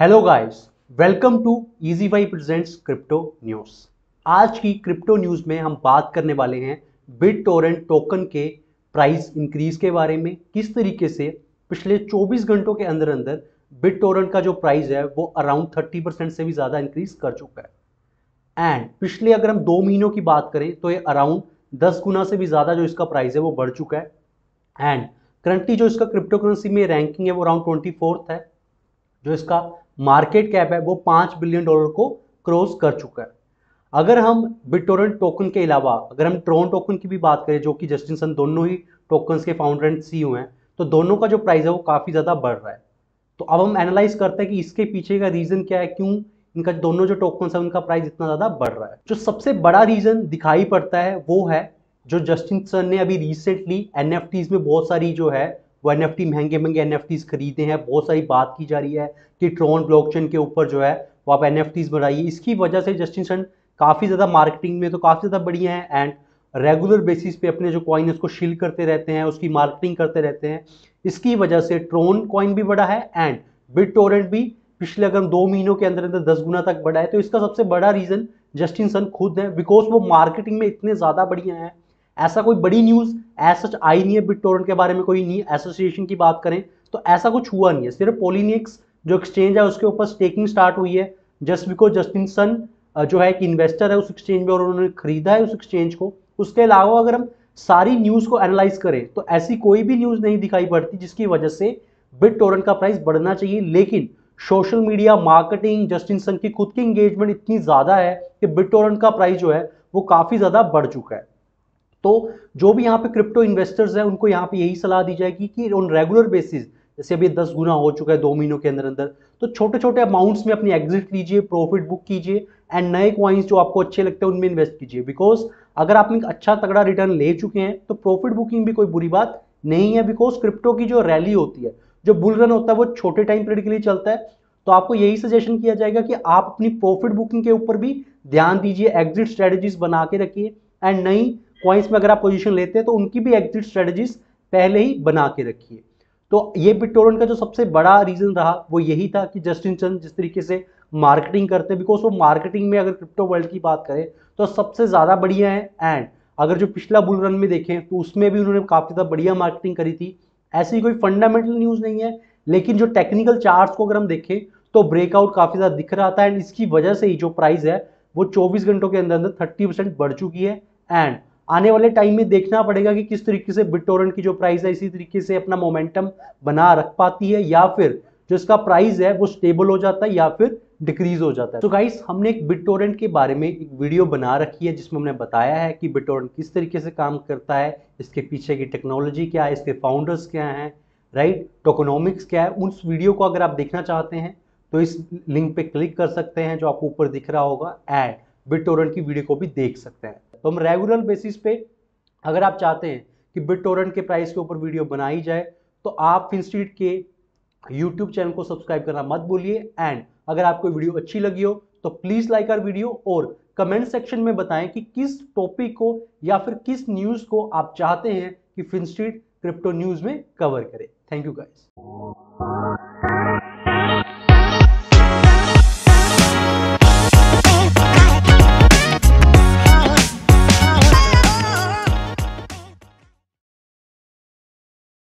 hello guys welcome to easy Y presents crypto news आज की crypto news में हम बात करने वाले हैं बिट टोरेंट टोकन के प्राइस इंक्रीज के बारे में किस तरीके से पिछले 24 घंटों के अंदर अंदर बिट टोरेंट का जो प्राइस है वो अराउंड 30 परसेंट से भी ज़्यादा इंक्रीज कर चुका है एंड पिछले अगर हम दो महीनों की बात करें तो ये अराउंड दस गुना से भी ज़्यादा जो इसका प्राइस है वो बढ़ चुका है एंड करंटली जो इसका क्रिप्टो करेंसी में रैंकिंग है वो अराउंड ट्वेंटी है जो इसका मार्केट कैप है वो पाँच बिलियन डॉलर को क्रॉस कर चुका है अगर हम बिटोरेंट टोकन के अलावा अगर हम ट्रोन टोकन की भी बात करें जो कि जस्टिन सन दोनों ही टोकन्स के फाउंडर एंड सी हैं तो दोनों का जो प्राइस है वो काफ़ी ज़्यादा बढ़ रहा है तो अब हम एनालाइज करते हैं कि इसके पीछे का रीज़न क्या है क्यों इनका दोनों जो टोकन्स है उनका प्राइस इतना ज़्यादा बढ़ रहा है जो सबसे बड़ा रीज़न दिखाई पड़ता है वो है जो जस्टिन सर ने अभी रिसेंटली एन में बहुत सारी जो है वो एन महंगे महंगे एन खरीदे हैं बहुत सारी बात की जा रही है कि ट्रोन ब्लॉकचेन के ऊपर जो है वो आप एन बनाइए इसकी वजह से जस्टिन सन काफ़ी ज़्यादा मार्केटिंग में तो काफ़ी ज़्यादा बढ़िया है एंड रेगुलर बेसिस पे अपने जो कॉइन है उसको शील करते रहते हैं उसकी मार्केटिंग करते रहते हैं इसकी वजह से ट्रोन कॉइन भी बढ़ा है एंड बिट टोरेंट भी पिछले अगर दो महीनों के अंदर अंदर दस गुना तक बढ़ा है तो इसका सबसे बड़ा रीज़न जस्टिन सन खुद है बिकॉज वो मार्केटिंग में इतने ज़्यादा बढ़िया हैं ऐसा कोई बड़ी न्यूज़ एज सच आई नहीं है बिट टोरेंट के बारे में कोई नहीं एसोसिएशन की बात करें तो ऐसा कुछ हुआ नहीं है सिर्फ पोलिनिक्स जो एक्सचेंज है उसके ऊपर स्टेकिंग स्टार्ट हुई है जस्ट बिकॉज जस्टिन सन जो है एक इन्वेस्टर है उस एक्सचेंज में और उन्होंने खरीदा है उस एक्सचेंज को उसके अलावा अगर हम सारी न्यूज़ को एनालाइज करें तो ऐसी कोई भी न्यूज़ नहीं दिखाई पड़ती जिसकी वजह से बिट टोरेंट का प्राइस बढ़ना चाहिए लेकिन social media marketing Justin Sun की खुद की इंगेजमेंट इतनी ज़्यादा है कि बिट टोरेंट का प्राइस जो है वो काफ़ी ज़्यादा बढ़ चुका है तो जो भी यहाँ पे क्रिप्टो इन्वेस्टर्स हैं उनको यहाँ पे यही सलाह दी जाएगी कि ऑन रेगुलर बेसिस जैसे अभी दस गुना हो चुका है दो महीनों के अंदर अंदर तो छोटे छोटे अमाउंट्स में अपनी एग्जिट लीजिए प्रॉफिट बुक कीजिए एंड नए क्वाइंस जो आपको अच्छे लगते हैं उनमें इन्वेस्ट कीजिए बिकॉज अगर आपने अच्छा तगड़ा रिटर्न ले चुके हैं तो प्रॉफिट बुकिंग भी कोई बुरी बात नहीं है बिकॉज क्रिप्टो की जो रैली होती है जो बुल रन होता है वो छोटे टाइम पीरियड के लिए चलता है तो आपको यही सजेशन किया जाएगा कि आप अपनी प्रॉफिट बुकिंग के ऊपर भी ध्यान दीजिए एग्जिट स्ट्रेटजीज बना के रखिए एंड नई कॉइंस में अगर आप पोजीशन लेते हैं तो उनकी भी एग्जिट स्ट्रेटजीज पहले ही बना के रखिए तो ये बिटोरन का जो सबसे बड़ा रीज़न रहा वो यही था कि जस्टिन चंद जिस तरीके से मार्केटिंग करते हैं बिकॉज वो मार्केटिंग में अगर क्रिप्टो वर्ल्ड की बात करें तो सबसे ज़्यादा बढ़िया है एंड अगर जो पिछला बुल रन में देखें तो उसमें भी उन्होंने काफ़ी ज़्यादा बढ़िया मार्केटिंग करी थी ऐसी कोई फंडामेंटल न्यूज़ नहीं है लेकिन जो टेक्निकल चार्ट्स को अगर हम देखें तो ब्रेकआउट काफ़ी ज़्यादा दिख रहा था एंड इसकी वजह से ही जो प्राइस है वो 24 घंटों के अंदर अंदर 30 परसेंट बढ़ चुकी है एंड आने वाले टाइम में देखना पड़ेगा कि किस तरीके से बिटोरेंट की जो प्राइस है इसी तरीके से अपना मोमेंटम बना रख पाती है या फिर जो इसका प्राइस है वो स्टेबल हो जाता है या फिर डिक्रीज हो जाता है तो so गाइस हमने एक बिटोरेंट के बारे में एक वीडियो बना रखी है जिसमें हमने बताया है कि बिटोरेंट किस तरीके से काम करता है इसके पीछे की टेक्नोलॉजी क्या है इसके फाउंडर्स क्या हैं राइट टोकोनॉमिक्स क्या है उस वीडियो को अगर आप देखना चाहते हैं तो इस लिंक पे क्लिक कर सकते हैं जो आपको ऊपर दिख रहा होगा एंड बिटोरेंट की वीडियो को भी देख सकते हैं तो हम रेगुलर बेसिस पे अगर आप चाहते हैं कि बिट के प्राइस के ऊपर वीडियो बनाई जाए तो आप फिनस्ट्रीट के यूट्यूब चैनल को सब्सक्राइब करना मत बोलिए एंड अगर आपको वीडियो अच्छी लगी हो तो प्लीज़ लाइक आर वीडियो और कमेंट सेक्शन में बताएं कि किस टॉपिक को या फिर किस न्यूज़ को आप चाहते हैं कि फिनस्ट्रीट क्रिप्टो न्यूज़ में कवर करें थैंक यू गाइस